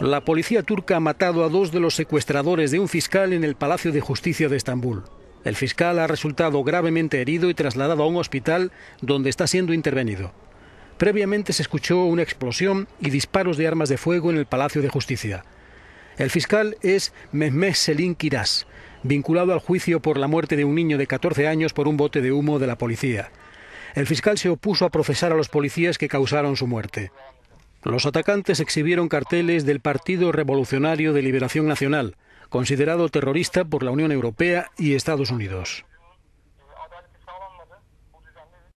La policía turca ha matado a dos de los secuestradores de un fiscal en el Palacio de Justicia de Estambul. El fiscal ha resultado gravemente herido y trasladado a un hospital donde está siendo intervenido. Previamente se escuchó una explosión y disparos de armas de fuego en el Palacio de Justicia. El fiscal es Mehmet Selin Kiraz, vinculado al juicio por la muerte de un niño de 14 años por un bote de humo de la policía. El fiscal se opuso a procesar a los policías que causaron su muerte. Los atacantes exhibieron carteles del Partido Revolucionario de Liberación Nacional, considerado terrorista por la Unión Europea y Estados Unidos.